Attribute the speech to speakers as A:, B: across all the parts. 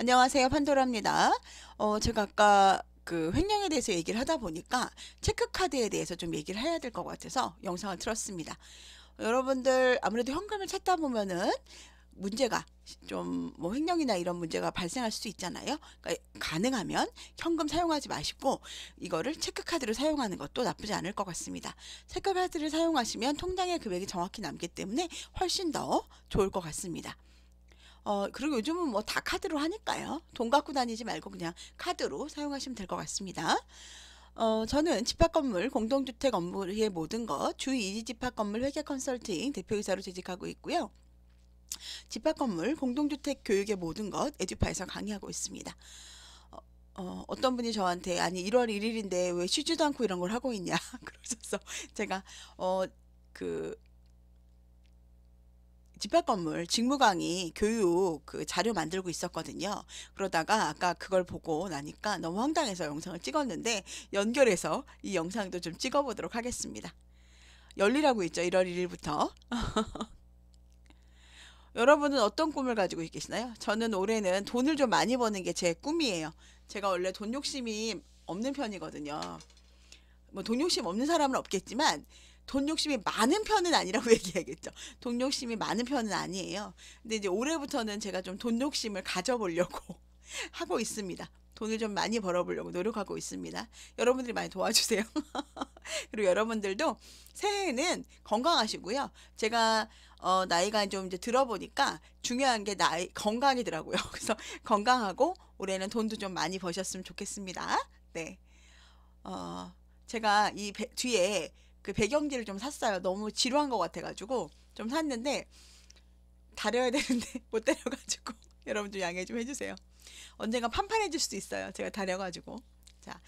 A: 안녕하세요. 판도라입니다. 어, 제가 아까 그 횡령에 대해서 얘기를 하다 보니까 체크카드에 대해서 좀 얘기를 해야 될 것 같아서 영상을 틀었습니다. 여러분들 아무래도 현금을 찾다 보면은 문제가 좀뭐 횡령이나 이런 문제가 발생할 수 있잖아요. 그러니까 가능하면 현금 사용하지 마시고 이거를 체크카드로 사용하는 것도 나쁘지 않을 것 같습니다. 체크카드를 사용하시면 통장의 금액이 정확히 남기 때문에 훨씬 더 좋을 것 같습니다. 어, 그리고 요즘은 뭐 다 카드로 하니까요. 돈 갖고 다니지 말고 그냥 카드로 사용하시면 될 것 같습니다. 어, 저는 집합건물, 공동주택 업무의 모든 것, 주 2지 집합건물 회계 컨설팅 대표이사로 재직하고 있고요. 집합건물, 공동주택 교육의 모든 것, 에듀파에서 강의하고 있습니다. 어, 어 어떤 분이 저한테 아니 1월 1일인데 왜 쉬지도 않고 이런 걸 하고 있냐 그러셔서 제가 어그 집합 건물 직무강의 교육 그 자료 만들고 있었거든요. 그러다가 아까 그걸 보고 나니까 너무 황당해서 영상을 찍었는데 연결해서 이 영상도 좀 찍어보도록 하겠습니다. 열리라고 있죠. 1월 1일부터. 여러분은 어떤 꿈을 가지고 계시나요? 저는 올해는 돈을 좀 많이 버는 게 제 꿈이에요. 제가 원래 돈 욕심이 없는 편이거든요. 뭐 돈 욕심 없는 사람은 없겠지만 돈 욕심이 많은 편은 아니라고 얘기하겠죠. 돈 욕심이 많은 편은 아니에요. 근데 이제 올해부터는 제가 좀 돈 욕심을 가져보려고 하고 있습니다. 돈을 좀 많이 벌어보려고 노력하고 있습니다. 여러분들이 많이 도와주세요. 그리고 여러분들도 새해에는 건강하시고요. 제가 어, 나이가 좀 이제 들어보니까 중요한 게 나이 건강이더라고요. 그래서 건강하고 올해는 돈도 좀 많이 버셨으면 좋겠습니다. 네. 어, 제가 이 뒤에 그 배경지를 좀 샀어요. 너무 지루한 것 같아가지고 좀 샀는데 다려야 되는데 못 다려가지고 여러분 좀 양해 좀 해주세요. 언젠가 판판해질 수도 있어요. 제가 다려가지고 자,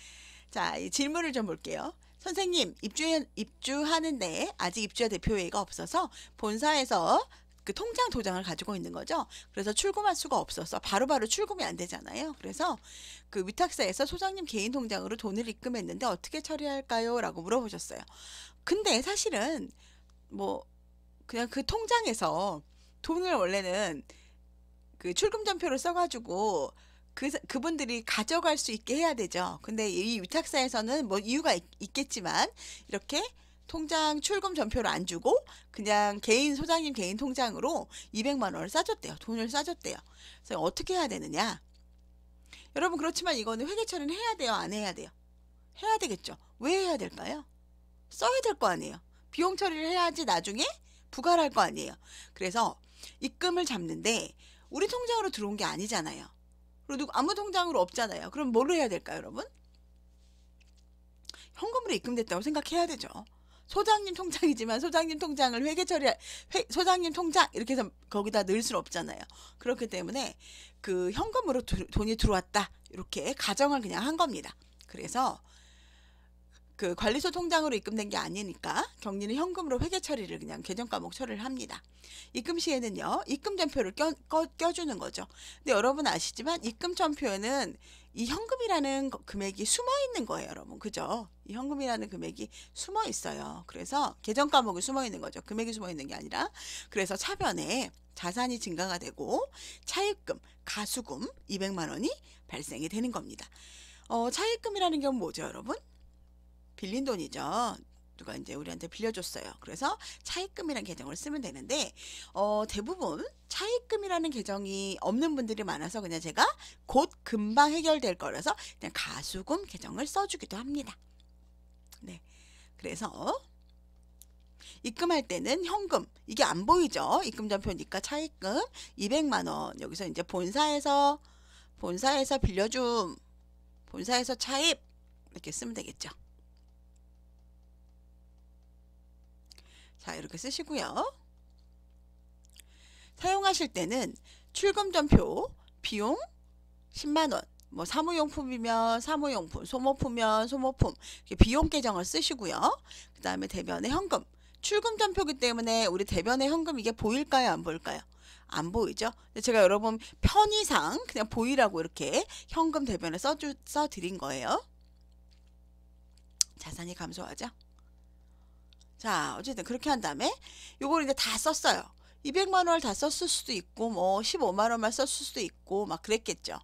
A: 자 질문을 좀 볼게요. 선생님 입주 입주하는데 아직 입주자 대표회의가 없어서 본사에서 그 통장 도장을 가지고 있는 거죠. 그래서 출금할 수가 없어서 바로바로 출금이 안 되잖아요. 그래서 그 위탁사에서 소장님 개인 통장으로 돈을 입금했는데 어떻게 처리할까요? 라고 물어보셨어요. 근데 사실은 뭐 그냥 그 통장에서 돈을 원래는 그 출금 전표를 써가지고 그, 그분들이 가져갈 수 있게 해야 되죠. 근데 이 위탁사에서는 뭐 이유가 있, 있겠지만 이렇게 통장 출금 전표를 안 주고 그냥 개인 소장님 개인 통장으로 200만 원을 싸줬대요. 돈을 싸줬대요. 그래서 어떻게 해야 되느냐? 여러분 그렇지만 이거는 회계 처리는 해야 돼요, 안 해야 돼요? 해야 되겠죠. 왜 해야 될까요? 써야 될 거 아니에요. 비용 처리를 해야지 나중에 부과할 거 아니에요. 그래서 입금을 잡는데 우리 통장으로 들어온 게 아니잖아요. 그리고 아무 통장으로 없잖아요. 그럼 뭘로 해야 될까요, 여러분? 현금으로 입금됐다고 생각해야 되죠. 소장님 통장이지만 소장님 통장을 회계 처리 회, 소장님 통장 이렇게 해서 거기다 넣을 수는 없잖아요. 그렇기 때문에 그 현금으로 두, 돈이 들어왔다 이렇게 가정을 그냥 한 겁니다. 그래서 그 관리소 통장으로 입금된 게 아니니까 경리는 현금으로 회계 처리를 그냥 계정 과목 처리를 합니다. 입금 시에는요 입금 전표를 껴, 껴, 껴주는 거죠. 근데 여러분 아시지만 입금 전표에는 이 현금이라는 금액이 숨어 있는 거예요, 여러분. 그죠? 이 현금이라는 금액이 숨어 있어요. 그래서 계정 과목이 숨어 있는 거죠. 금액이 숨어 있는 게 아니라. 그래서 차변에 자산이 증가가 되고 차입금, 가수금 200만 원이 발생이 되는 겁니다. 어, 차입금이라는 게 뭐죠, 여러분? 빌린 돈이죠. 누가 이제 우리한테 빌려줬어요. 그래서 차입금이라는 계정을 쓰면 되는데 어, 대부분 차입금이라는 계정이 없는 분들이 많아서 그냥 제가 곧 금방 해결될 거라서 그냥 가수금 계정을 써주기도 합니다. 네, 그래서 입금할 때는 현금 이게 안 보이죠 입금 전표니까 차입금 200만 원 여기서 이제 본사에서 본사에서 빌려줌 본사에서 차입 이렇게 쓰면 되겠죠 자 이렇게 쓰시고요. 사용하실 때는 출금전표, 비용 10만원, 뭐 사무용품이면 사무용품, 소모품면 이 소모품 비용 계정을 쓰시고요. 그 다음에 대변에 현금, 출금전표기 때문에 우리 대변에 현금 이게 보일까요 안 보일까요? 안 보이죠? 제가 여러분 편의상 그냥 보이라고 이렇게 현금 대변을 써주, 써드린 거예요. 자산이 감소하죠? 자, 어쨌든 그렇게 한 다음에 요걸 이제 다 썼어요. 200만 원을 다 썼을 수도 있고 뭐 15만 원만 썼을 수도 있고 막 그랬겠죠.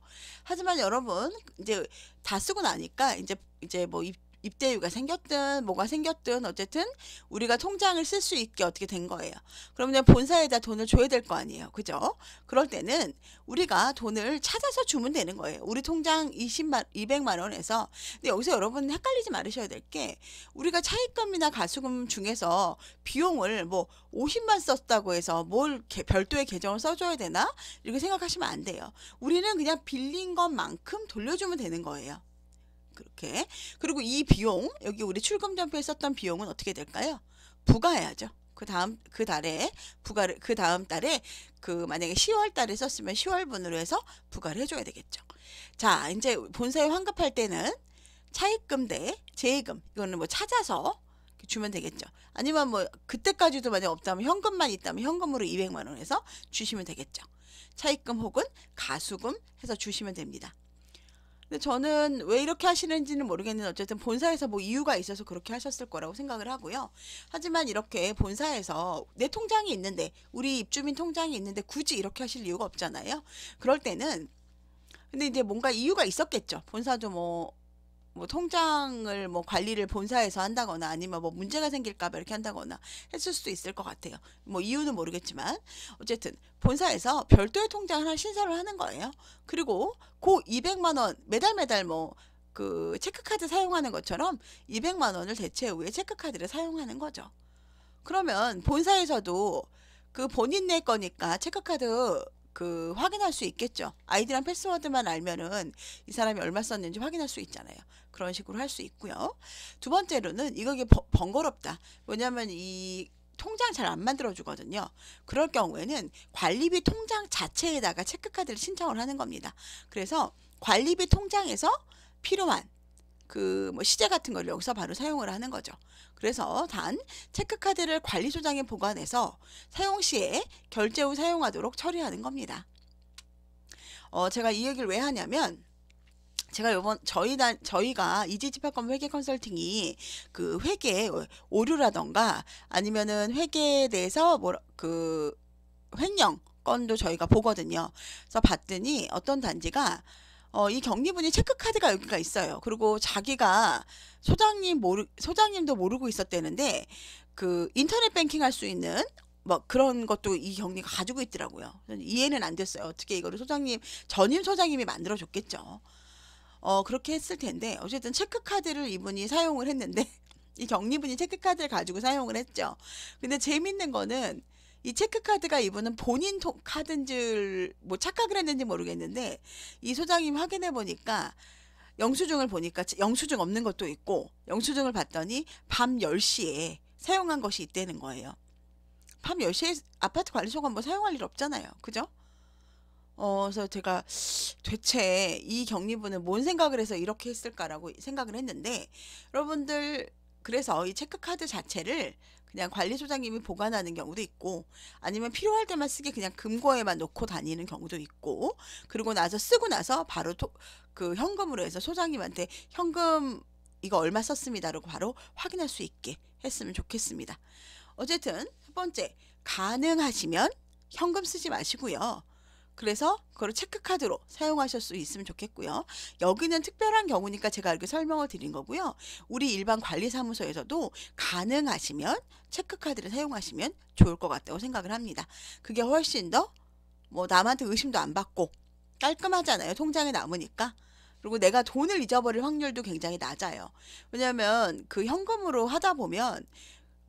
A: 하지만 여러분 이제 다 쓰고 나니까 이제 이제 뭐 입대유가 생겼든 뭐가 생겼든 어쨌든 우리가 통장을 쓸 수 있게 어떻게 된 거예요. 그러면 본사에다 돈을 줘야 될 거 아니에요. 그죠? 그럴 때는 우리가 돈을 찾아서 주면 되는 거예요. 우리 통장 20만 200만 원에서 근데 여기서 여러분 헷갈리지 말으셔야 될 게 우리가 차입금이나 가수금 중에서 비용을 뭐 50만 썼다고 해서 뭘 개, 별도의 계정을 써줘야 되나 이렇게 생각하시면 안 돼요. 우리는 그냥 빌린 것만큼 돌려주면 되는 거예요. 그렇게. 그리고 이 비용, 여기 우리 출금 전표에 썼던 비용은 어떻게 될까요? 부과해야죠. 그 다음 그 달에 부과를 그 다음 달에 그 만약에 10월 달에 썼으면 10월 분으로 해서 부과를 해줘야 되겠죠. 자 이제 본사에 환급할 때는 차입금 대 재해금 이거는 뭐 찾아서 주면 되겠죠. 아니면 뭐 그때까지도 만약 없다면 현금만 있다면 현금으로 200만 원해서 주시면 되겠죠. 차입금 혹은 가수금 해서 주시면 됩니다. 근데 저는 왜 이렇게 하시는지는 모르겠는데 어쨌든 본사에서 뭐 이유가 있어서 그렇게 하셨을 거라고 생각을 하고요. 하지만 이렇게 본사에서 내 통장이 있는데 우리 입주민 통장이 있는데 굳이 이렇게 하실 이유가 없잖아요. 그럴 때는 근데 이제 뭔가 이유가 있었겠죠. 본사도 뭐뭐 통장을 뭐 관리를 본사에서 한다거나 아니면 뭐 문제가 생길까봐 이렇게 한다거나 했을 수도 있을 것 같아요. 뭐 이유는 모르겠지만 어쨌든 본사에서 별도의 통장 하나 신설을 하는 거예요. 그리고 고 200만 원 매달 매달 뭐 그 체크카드 사용하는 것처럼 200만 원을 대체 후에 체크카드를 사용하는 거죠. 그러면 본사에서도 그 본인 내 거니까 체크카드 그 확인할 수 있겠죠. 아이디랑 패스워드만 알면은 이 사람이 얼마 썼는지 확인할 수 있잖아요. 그런 식으로 할 수 있고요. 두 번째로는 이거게 번거롭다. 왜냐면이 통장 잘 안 만들어주거든요. 그럴 경우에는 관리비 통장 자체에다가 체크카드를 신청을 하는 겁니다. 그래서 관리비 통장에서 필요한 그뭐 시제 같은 걸 여기서 바로 사용을 하는 거죠. 그래서 단 체크카드를 관리 소장에 보관해서 사용 시에 결제 후 사용하도록 처리하는 겁니다. 어, 제가 이 얘기를 왜 하냐면 제가 요번 저희 단 저희가 이지집합권 회계 컨설팅이 그 회계 오류라던가 아니면은 회계에 대해서 뭐 그 횡령 건도 저희가 보거든요. 그래서 봤더니 어떤 단지가 어, 이 경리분이 체크카드가 여기가 있어요. 그리고 자기가 소장님 모르, 소장님도 모르고 있었대는데 그 인터넷 뱅킹 할 수 있는 뭐 그런 것도 이 경리가 가지고 있더라고요. 이해는 안 됐어요. 어떻게 이거를 소장님 전임 소장님이 만들어 줬겠죠. 어 그렇게 했을 텐데 어쨌든 체크카드를 이분이 사용을 했는데 이 경리분이 체크카드를 가지고 사용을 했죠. 근데 재밌는 거는 이 체크카드가 이분은 본인 카드인 줄뭐 착각을 했는지 모르겠는데 이 소장님 확인해 보니까 영수증을 보니까 영수증 없는 것도 있고 영수증을 봤더니 밤 10시에 사용한 것이 있다는 거예요. 밤 10시에 아파트 관리소가 뭐 사용할 일 없잖아요. 그죠? 어, 그래서 제가 대체 이 경리분은 뭔 생각을 해서 이렇게 했을까라고 생각을 했는데 여러분들 그래서 이 체크카드 자체를 그냥 관리소장님이 보관하는 경우도 있고 아니면 필요할 때만 쓰게 그냥 금고에만 놓고 다니는 경우도 있고 그리고 나서 쓰고 나서 바로 토, 그 현금으로 해서 소장님한테 현금 이거 얼마 썼습니다라고 바로 확인할 수 있게 했으면 좋겠습니다. 어쨌든 첫 번째 가능하시면 현금 쓰지 마시고요. 그래서 그걸 체크카드로 사용하실 수 있으면 좋겠고요. 여기는 특별한 경우니까 제가 이렇게 설명을 드린 거고요. 우리 일반 관리사무소에서도 가능하시면 체크카드를 사용하시면 좋을 것 같다고 생각을 합니다. 그게 훨씬 더 뭐 남한테 의심도 안 받고 깔끔하잖아요. 통장에 남으니까. 그리고 내가 돈을 잊어버릴 확률도 굉장히 낮아요. 왜냐하면 그 현금으로 하다 보면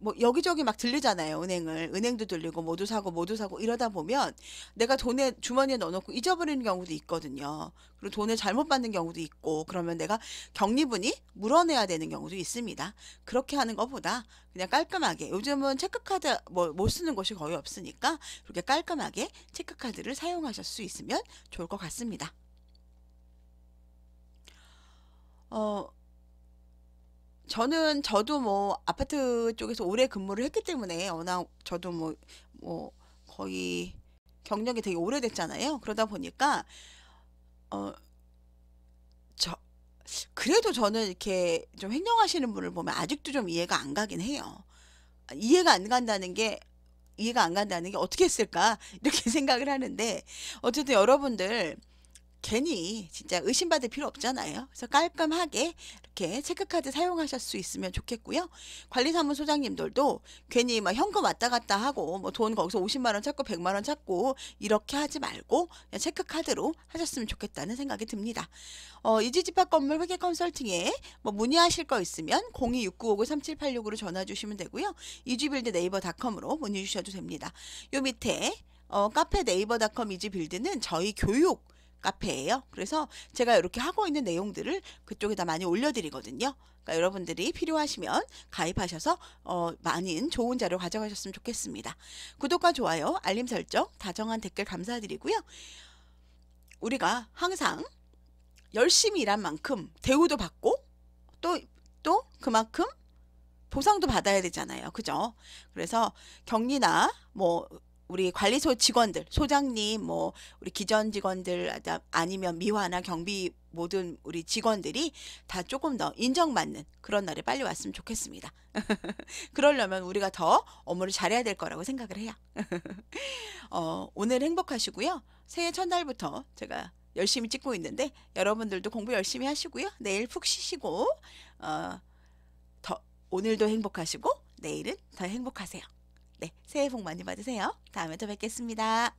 A: 뭐 여기저기 막 들리잖아요 은행을 은행도 들리고 모두 사고 모두 사고 이러다 보면 내가 돈에 주머니에 넣어놓고 잊어버리는 경우도 있거든요 그리고 돈을 잘못 받는 경우도 있고 그러면 내가 격리분이 물어내야 되는 경우도 있습니다 그렇게 하는 것보다 그냥 깔끔하게 요즘은 체크카드 뭐 못 쓰는 곳이 거의 없으니까 그렇게 깔끔하게 체크카드를 사용하실 수 있으면 좋을 것 같습니다 어 저는 저도 뭐 아파트 쪽에서 오래 근무를 했기 때문에 워낙 저도 뭐뭐 뭐 거의 경력이 되게 오래됐잖아요. 그러다 보니까 어 저 그래도 저는 이렇게 좀 횡령하시는 분을 보면 아직도 좀 이해가 안 가긴 해요. 이해가 안 간다는 게 이해가 안 간다는 게 어떻게 했을까 이렇게 생각을 하는데 어쨌든 여러분들 괜히 진짜 의심받을 필요 없잖아요. 그래서 깔끔하게 이렇게 체크카드 사용하실 수 있으면 좋겠고요. 관리사무소장님들도 괜히 막 뭐 현금 왔다 갔다 하고 뭐 돈 거기서 50만 원 찾고 100만 원 찾고 이렇게 하지 말고 그냥 체크카드로 하셨으면 좋겠다는 생각이 듭니다. 어, 이지집합 건물 회계 컨설팅에 뭐 문의하실 거 있으면 0 2 6 9 5 9 3 7 8 6으로 전화 주시면 되고요. 이지빌드 네이버닷컴으로 문의 주셔도 됩니다. 요 밑에 어, 카페 네이버닷컴 이지빌드는 저희 교육 카페예요. 그래서 제가 이렇게 하고 있는 내용들을 그쪽에다 많이 올려드리거든요. 그러니까 여러분들이 필요하시면 가입하셔서 어, 많은 좋은 자료 가져가셨으면 좋겠습니다. 구독과 좋아요, 알림 설정, 다정한 댓글 감사드리고요. 우리가 항상 열심히 일한 만큼 대우도 받고 또, 또 그만큼 보상도 받아야 되잖아요. 그죠? 그래서 격리나 뭐 우리 관리소 직원들, 소장님, 뭐 우리 기전 직원들 아니면 미화나 경비 모든 우리 직원들이 다 조금 더 인정받는 그런 날이 빨리 왔으면 좋겠습니다. 그러려면 우리가 더 업무를 잘해야 될 거라고 생각을 해요. 어, 오늘 행복하시고요. 새해 첫날부터 제가 열심히 찍고 있는데 여러분들도 공부 열심히 하시고요. 내일 푹 쉬시고 어, 더 오늘도 행복하시고 내일은 더 행복하세요. 네, 새해 복 많이 받으세요. 다음에 또 뵙겠습니다.